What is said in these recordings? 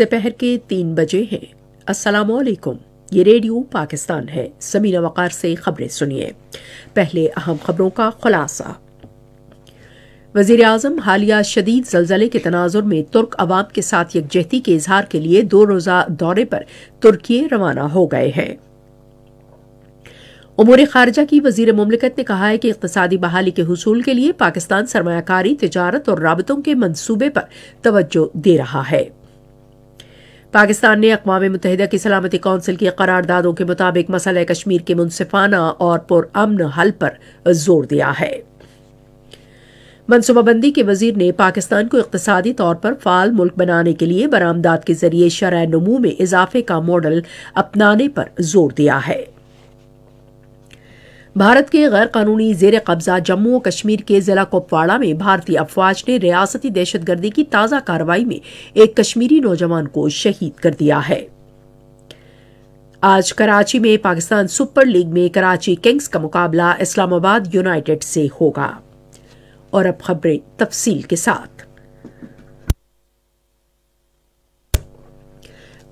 दोपहर के तीन बजे हैं अस्सलाम ये रेडियो पाकिस्तान है समीना वकार से खबरें सुनिए पहले अहम खबरों का खुलासा वजीर अजम हालिया शदीद जल्जले के तनाजुर में तुर्क अवाम के साथ यकजहती के इजहार के लिए दो रोजा दौरे पर तुर्की रवाना हो गए हैं उमूर खारजा की वजीर ममलिकत ने कहा है कि इकतदी बहाली के हसूल के लिए पाकिस्तान सरमाकारी तजारत और रबतों के मनसूबे पर तोज्जो दे रहा है पाकिस्तान ने अकवा मुतहदा की सलामती कौंसिल की करारदादों के मुताबिक मसल कश्मीर के मुनसिफाना और पुरन हल पर जोर दिया है मनसूबाबंदी के वजीर ने पाकिस्तान को इकतसादी तौर पर फाल मुल्क बनाने के लिए बरामदाद के जरिए शरा नमू में इजाफे का मॉडल अपनाने पर जोर दिया है भारत के गैर कानूनी जेर कब्जा जम्मू और कश्मीर के जिला कुपवाड़ा में भारतीय अफवाज ने रियासती दहशतगर्दी की ताज़ा कार्रवाई में एक कश्मीरी नौजवान को शहीद कर दिया है आज कराची में पाकिस्तान सुपर लीग में कराची किंग्स का मुकाबला इस्लामाबाद यूनाइटेड से होगा और अब खबरें तफसील के साथ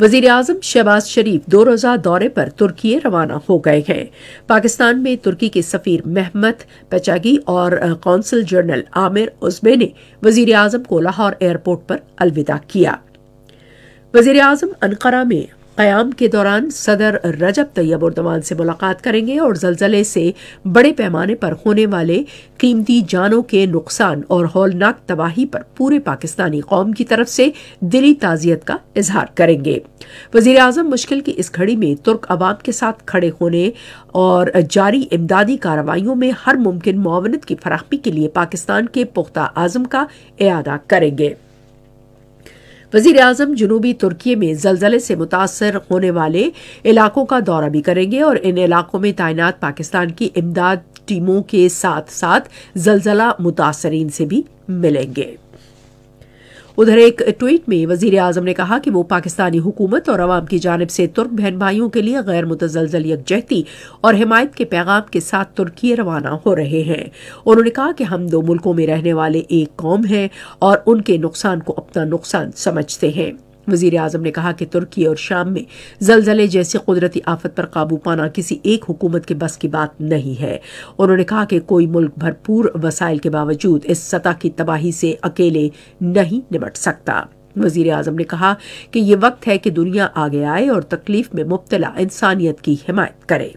वजीर अजम शहबाज शरीफ दो रोजा दौरे पर तुर्की रवाना हो गए हैं पाकिस्तान में तुर्की के सफीर महमद पचागी और कौंसल जनरल आमिर उजबे ने वजीर अजम को लाहौर एयरपोर्ट पर अलविदा किया वजीर अजम अनकरा में क्याम के दौरान सदर रजब तैयब उर्दवान से मुलाकात करेंगे और जलजले से बड़े पैमाने पर होने वाले कीमती जानों के नुकसान और हौलनाक तबाही पर पूरे पाकिस्तानी कौम की तरफ से दिली ताजियत का इजहार करेंगे वजीर अजम मुश्किल की इस घड़ी में तुर्क अवाम के साथ खड़े होने और जारी इमदादी कार्रवाई में हर मुमकिन मावनत की फराहमी के लिए पाकिस्तान के पुख्ता आजम का अदा करेंगे वजीर अजम जनूबी तुर्की में जलजले से मुतासर होने वाले इलाकों का दौरा भी करेंगे और इन इलाकों में तैनात पाकिस्तान की इमदाद टीमों के साथ साथ जलजला मुतासरीन से भी मिलेंगे उधर एक ट्वीट में वजीर आजम ने कहा कि वो पाकिस्तानी हुकूमत और अवाम की जानब से तुर्क बहन भाइयों के लिए गैर मुतजलजल यकजहती और हिमायत के पैगाम के साथ तुर्की रवाना हो रहे हैं उन्होंने कहा कि हम दो मुल्कों में रहने वाले एक कौम हैं और उनके नुकसान को अपना नुकसान समझते हैं वजीर अजम ने कहा कि तुर्की और शाम में जलजले जैसी कुदरती आफत पर काबू पाना किसी एक हुकूमत के बस की बात नहीं है उन्होंने कहा कि कोई मुल्क भरपूर वसाइल के बावजूद इस सतह की तबाही से अकेले नहीं निपट सकता वजीर अजम ने कहा कि ये वक्त है कि दुनिया आगे आए और तकलीफ में मुबतला इंसानियत की हिमायत करे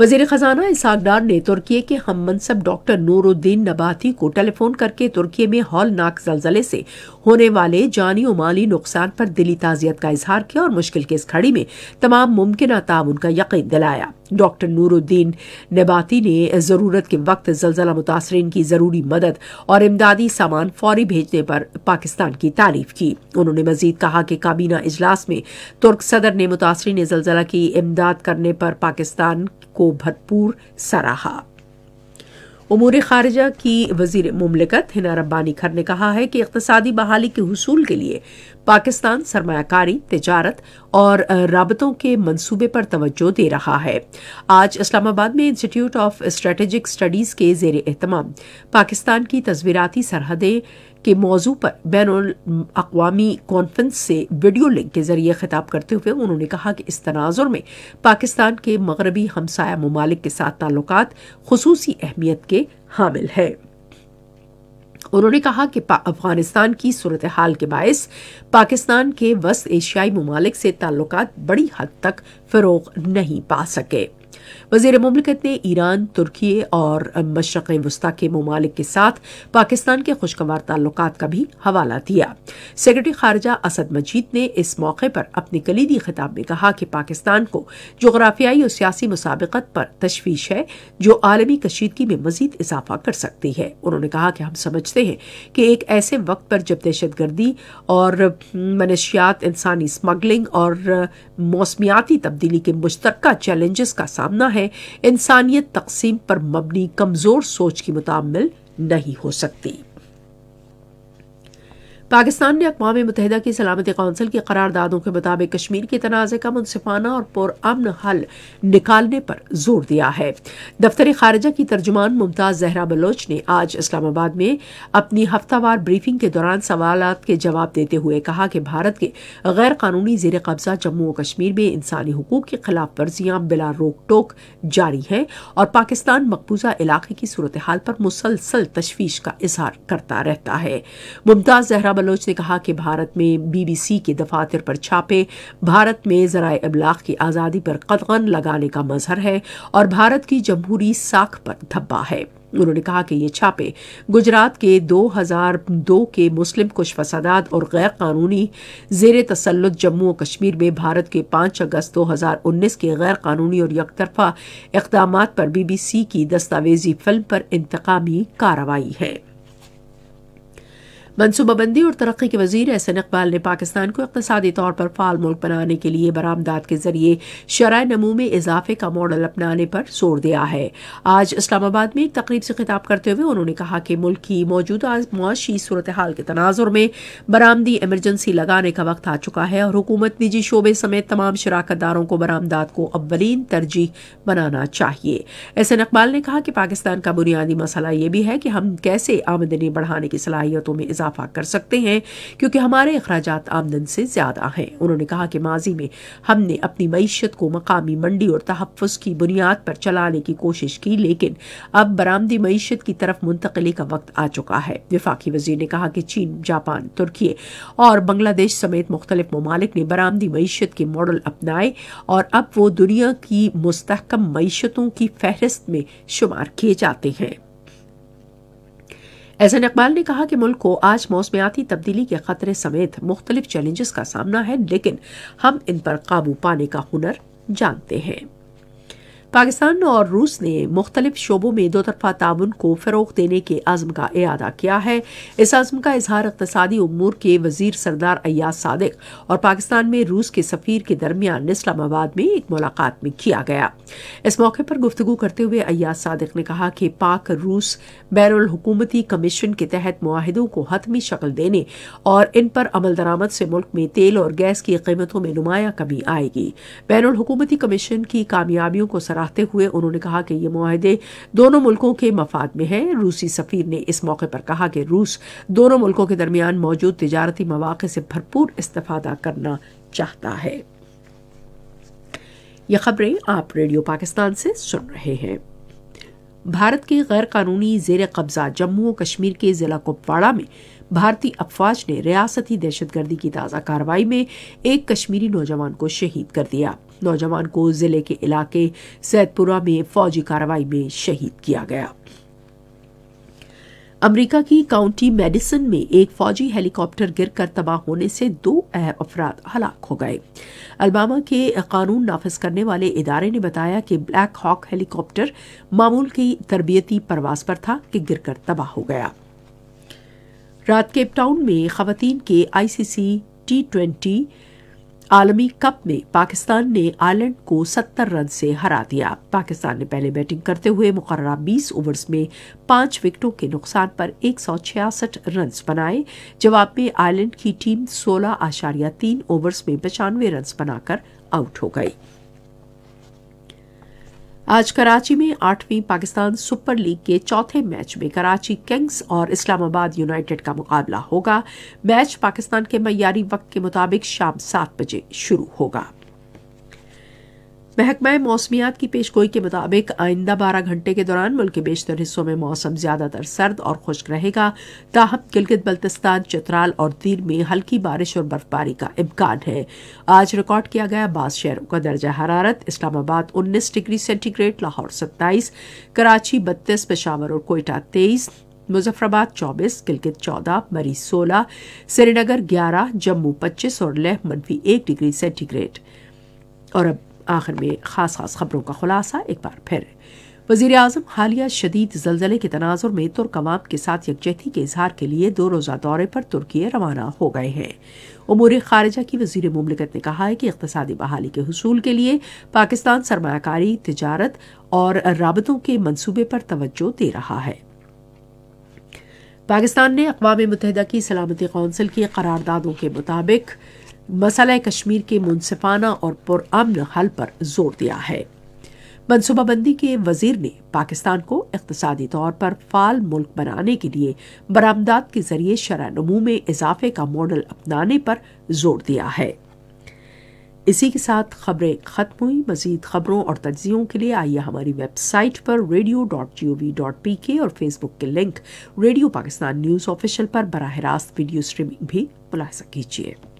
वजीर खजाना इसाक डार ने तुर्की के हम मनसब डॉक्टर नूरुद्दीन नबाती को टेलीफोन करके तुर्की में हॉलनाक जलजले से होने वाले जानी और माली नुकसान पर दिली ताजियत का इजहार किया और मुश्किल की इस खड़ी में तमाम मुमकिन ताउन का यकीन दिलाया डॉक्टर नूरुद्दीन नबाती ने ज़रूरत के वक्त जलजला मुतासरीन की ज़रूरी मदद और इमदादी सामान फौरी भेजने पर पाकिस्तान की तारीफ की उन्होंने मजीद कहा कि काबीना इजलास में तुर्क सदर ने मुतासरी ने जलजला की इमदाद करने पर पाकिस्तान को को भरपूर सराहा उमूर खारजा की वजीर ममलिकत हिना रब्बानी खर ने कहा है कि इकतसादी बहाली के हसूल के लिए पाकिस्तान सरमाकारी तजारत और रबतों के मनसूबे पर तोज्जो दे रहा है आज इस्लामाबाद में इंस्टीट्यूट ऑफ स्ट्रेटेजिक स्टडीज़ के जेर अहतमाम पाकिस्तान की तस्वीराती सरहदें के मौजू पर बैन अवी कॉन्फ्रेंस से वीडियो लिंक के जरिए खिताब करते हुए उन्होंने कहा कि इस तनाजुर में पाकिस्तान के मगरबी हमसाया ममालिक के साथ ताल्लुक खसूसी अहमियत के हामिल है उन्होंने कहा कि अफगानिस्तान की सूरत हाल के बायस पाकिस्तान के वस्त एशियाई ममालिक से ताल्लुक बड़ी हद तक फ़रोग नहीं पा सके वजीर ममलकत ने ईरान तुर्की और मशरक वस्ती के ममालिक के साथ पाकिस्तान के खुशगवार ताल्लुक का भी हवाला दिया सेक्रेटरी खारजा असद मजीद ने इस मौके पर अपने कलीदी खिताब में कहा कि पाकिस्तान को जोग्राफियाई और सियासी मुसाबकत पर तशवीश है जो आलमी कशीदगी में मजीद इजाफा कर सकती है उन्होंने कहा कि हम समझते हैं कि एक ऐसे वक्त पर जब दहशत गर्दी और मनशियात इंसानी स्मगलिंग और मौसमियाती तब्दीली के मुश्तरक चैलेंजेस का सामना है इंसानियत तकसीम पर मबनी कमज़ोर सोच की मुतामिल नहीं हो सकती पाकिस्तान ने अकवा मुतहदा की सलामती कौंसिल की करारदादों के मुताबिक कश्मीर के तनाज़े का मुनफाना और पुरान हल निकालने पर जोर दिया है दफ्तर खारजा की तर्जुमान मुमताज़ जहरा बलोच ने आज इस्लामाबाद में अपनी हफ्तावार ब्रीफिंग के दौरान सवाल के जवाब देते हुए कहा कि भारत के गैर कानूनी जेर कब्जा जम्मू और कश्मीर में इंसानी हकूक की खिलाफ वर्जियां बिला रोक टोक जारी हैं और पाकिस्तान मकबूजा इलाके की सूरत हाल पर मुसलसल तशवीश का इजहार करता रहता है मुमताज़ जहरा बलोच ने कहा कि भारत में बीबीसी के दफातर पर छापे भारत में जराय अबलाग की आज़ादी पर कदगन लगाने का मजहर है और भारत की जमहूरी साख पर धब्बा है उन्होंने कहा कि ये छापे गुजरात के 2002 के मुस्लिम कुछ फसादात और गैर कानूनी जेर तसलत जम्मू और कश्मीर में भारत के 5 अगस्त 2019 के गैर कानूनी और यकतरफा इकदाम पर बीबीसी की दस्तावेजी फिल्म पर इंतकामी कार्रवाई है मनसूबाबंदी और तरक्की के वजीर एहसन इकबाल ने पाकिस्तान को इकतदी तौर पर फाल मुल्क बनाने के लिए बरामदात के जरिए शराय नमू में इजाफे का मॉडल अपनाने पर जोर दिया है आज इस्लामाबाद में एक तकरीब से खिताब करते हुए उन्होंने कहा कि मुल्क की मौजूदा मुआशी सूरत हाल के तनाजर में बरामदी एमरजेंसी लगाने का वक्त आ चुका है और हुकूमत निजी शोबे समेत तमाम शराकत दारों को बरामदाद को अव्वलीन तरजीह बनाना चाहिए एहसन इकबाल ने कहा कि पाकिस्तान का बुनियादी मसला यह भी है कि हम कैसे आमदनी बढ़ाने की सलाहियतों में इजाफा कर सकते हैं क्योंकि हमारे अखराज आमदन से ज़्यादा हैं उन्होंने कहा कि माजी में हमने अपनी मीशत को मकामी मंडी और तहफ़ की बुनियाद पर चलाने की कोशिश की लेकिन अब बरामदी मीशत की तरफ मुंतकली का वक्त आ चुका है विफाकी वजीर ने कहा कि चीन जापान तुर्की और बंग्लादेश समेत मुख्तलिफ ममालिक ने बरामदी मीशत के मॉडल अपनाए और अब वो दुनिया की मुस्तकम मीशतों की फहरिस्त में शुमार किए जाते हैं एजन इकबाल ने कहा कि मुल्क को आज मौसमियाती तब्दीली के खतरे समेत मुख्तलिफ चैलेंजेस का सामना है लेकिन हम इन पर काबू पाने का हुनर जानते हैं पाकिस्तान और रूस ने मुख्तलिफ शोबों में दो तरफा ताउन को फ़रोग देने के अज़म का अदा किया है इस अज़म का इजहार अकतदी उमूर के वजीर सरदार अयाज सादिक और पाकिस्तान में रूस के सफ़ीर के दरमियान इस्लामाबाद में एक मुलाकात में किया गया इस मौके पर गुफ्तू करते हुए अयाज सदक ने कहा कि पाक रूस बैरकूमती कमीशन के तहत माहदों को हतमी शक्ल देने और इन पर अमल दरामद से मुल्क में तेल और गैस की कीमतों में नुमाया कमी आएगी बैरकूमती कमीशन की कामयाबियों को सराह दोहराते हुए उन्होंने कहा कि ये माहदे दोनों मुल्कों के मफाद में हैं रूसी सफीर ने इस मौके पर कहा कि रूस दोनों मुल्कों के दरमियान मौजूद तजारती मौाक़े से भरपूर इस्तादा करना चाहता है ये खबरें आप रेडियो पाकिस्तान से सुन रहे हैं भारत के गैर कानूनी जेर कब्जा जम्मू और कश्मीर के जिला कुपवाड़ा में भारतीय अफवाज ने रियासती दहशतगर्दी की ताज़ा कार्रवाई में एक कश्मीरी नौजवान को शहीद कर दिया नौजवान को जिले के इलाके सैदपुरा में फौजी कार्रवाई में शहीद किया गया अमेरिका की काउंटी मेडिसन में एक फौजी हेलीकॉप्टर गिरकर तबाह होने से दो अहम अफराद हलाक हो गए अलबामा के कानून नाफिज करने वाले इदारे ने बताया कि ब्लैक हॉक हेलीकॉप्टर मामूल की तरबियती परवास पर था कि गिरकर तबाह हो गया रात केपटाउन में खातन के आईसीसी टी ट्वेंटी आलमी कप में पाकिस्तान ने आयरलैंड को 70 रन से हरा दिया पाकिस्तान ने पहले बैटिंग करते हुए मुकर्रा 20 ओवर्स में पांच विकेटों के नुकसान पर एक रन बनाए जवाब में आयरलैंड की टीम सोलह आशारिया तीन ओवर्स में पचानवे रन बनाकर आउट हो गई आज कराची में आठवीं पाकिस्तान सुपर लीग के चौथे मैच में कराची किंग्स और इस्लामाबाद यूनाइटेड का मुकाबला होगा मैच पाकिस्तान के मैारी वक्त के मुताबिक शाम सात बजे शुरू होगा महकमा मौसमियात की पेशगोई के मुताबिक आइंदा बारह घंटे के दौरान मुल्क के बेशतर हिस्सों में मौसम ज्यादातर सर्द और खुश्क रहेगा ताहम गिलगित बल्तिस्तान चित्राल और दीर में हल्की बारिश और बर्फबारी का इम्कान है आज रिकॉर्ड किया गया बास शहरों का दर्जा हरारत इस्लामाबाद उन्नीस डिग्री सेंटीग्रेड लाहौर सत्ताईस कराची बत्तीस पेशावर और कोयटा तेईस मुजफ्फराबाद 24, गिलगित 14, मरी 16, श्रीनगर 11, जम्मू 25 और लेह मनफी 1 डिग्री सेंटीग्रेड और अब आखिर में खास खास खबरों का खुलासा एक बार फिर वजीर अजम हालिया शदीद जलजले के तनाजुर में तुर्क अवाम के साथ यकजहती के इजहार के लिए दो रोज़ा दौरे पर तुर्की रवाना हो गए हैं उमूर खारजा की वजीर ममलिकत ने कहा है कि इकतदी बहाली के हसूल के लिए पाकिस्तान सरमाकारी तजारत और रबतों के मनसूबे पर तोज्जो दे रहा है पाकिस्तान ने अकवा मुतहदा की सलामती कौंसिल की करारदादों के मुताबिक मसला कश्मीर के मुनसिफाना और पुरान हल पर जोर दिया है मनसूबाबंदी के वजीर ने पाकिस्तान को इकतसादी तौर पर फाल मुल्क बनाने के लिए बरामदात के जरिए नमू में इजाफे का मॉडल अपनाने पर जोर दिया है इसी के साथ खबरें खत्म हुई मजीद खबरों और तजियों के लिए आइए हमारी वेबसाइट पर radio dot G O V dot P K और फेसबुक के link radio Pakistan news official पर बरह रास्त वीडियो स्ट्रीमिंग भी मुलासा कीजिए